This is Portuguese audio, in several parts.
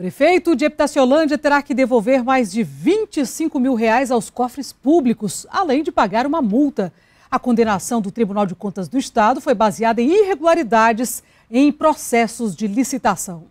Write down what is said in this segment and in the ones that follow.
Prefeito de Epitaciolândia terá que devolver mais de 25 mil reais aos cofres públicos, além de pagar uma multa. A condenação do Tribunal de Contas do Estado foi baseada em irregularidades em processos de licitação.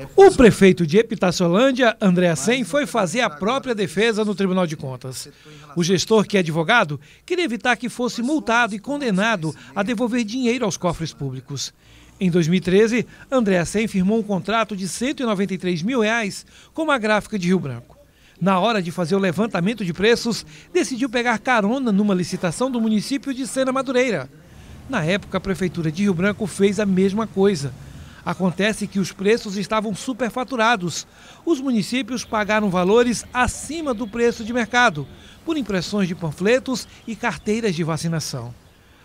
É o prefeito de Epitaciolândia, André Assen, foi fazer a própria defesa no Tribunal de Contas. O gestor, que é advogado, queria evitar que fosse multado e condenado a devolver dinheiro aos cofres públicos. Em 2013, André Assen firmou um contrato de 193 mil reais com uma gráfica de Rio Branco. Na hora de fazer o levantamento de preços, decidiu pegar carona numa licitação do município de Sena Madureira. Na época, a Prefeitura de Rio Branco fez a mesma coisa – Acontece que os preços estavam superfaturados. Os municípios pagaram valores acima do preço de mercado, por impressões de panfletos e carteiras de vacinação.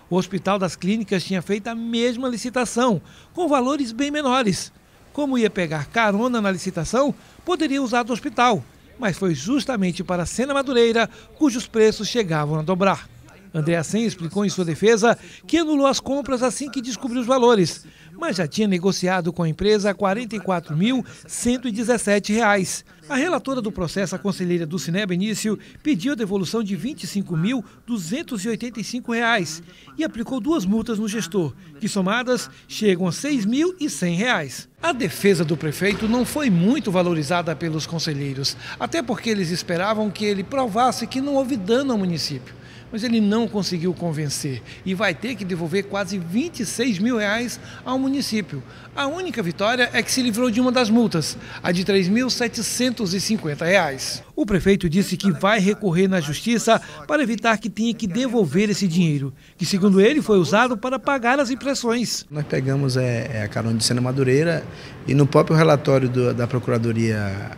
O Hospital das Clínicas tinha feito a mesma licitação, com valores bem menores. Como ia pegar carona na licitação, poderia usar do hospital, mas foi justamente para a Sena Madureira cujos preços chegavam a dobrar. Andreasen explicou em sua defesa que anulou as compras assim que descobriu os valores, mas já tinha negociado com a empresa R$ 44.117. A relatora do processo, a conselheira do Cine Benício, pediu a devolução de R$ 25.285 e aplicou duas multas no gestor, que somadas chegam a R$ 6.100. A defesa do prefeito não foi muito valorizada pelos conselheiros, até porque eles esperavam que ele provasse que não houve dano ao município mas ele não conseguiu convencer e vai ter que devolver quase 26 mil reais ao município. A única vitória é que se livrou de uma das multas, a de R$ 3.750. Reais. O prefeito disse que vai recorrer na justiça para evitar que tenha que devolver esse dinheiro, que segundo ele foi usado para pagar as impressões. Nós pegamos é, é a carona de Sena Madureira e no próprio relatório do, da Procuradoria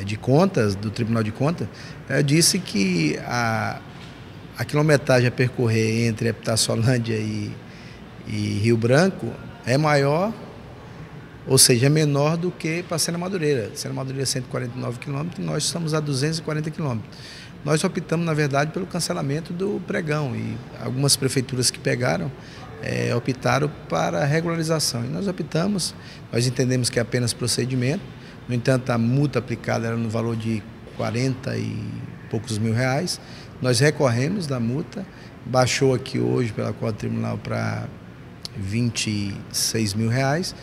é, de Contas, do Tribunal de Contas, é, disse que a a quilometragem a percorrer entre Epitaçolândia e, e Rio Branco é maior, ou seja, é menor do que para Sena Madureira. Sena Madureira é 149 quilômetros nós estamos a 240 quilômetros. Nós optamos, na verdade, pelo cancelamento do pregão e algumas prefeituras que pegaram é, optaram para regularização. E nós optamos, nós entendemos que é apenas procedimento, no entanto, a multa aplicada era no valor de 40 e poucos mil reais. Nós recorremos da multa, baixou aqui hoje pela Corte Tribunal para 26 mil reais.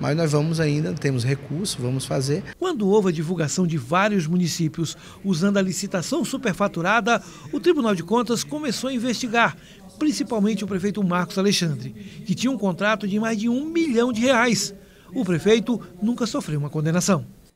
Mas nós vamos ainda, temos recurso, vamos fazer. Quando houve a divulgação de vários municípios usando a licitação superfaturada, o Tribunal de Contas começou a investigar, principalmente o prefeito Marcos Alexandre, que tinha um contrato de mais de um milhão de reais. O prefeito nunca sofreu uma condenação.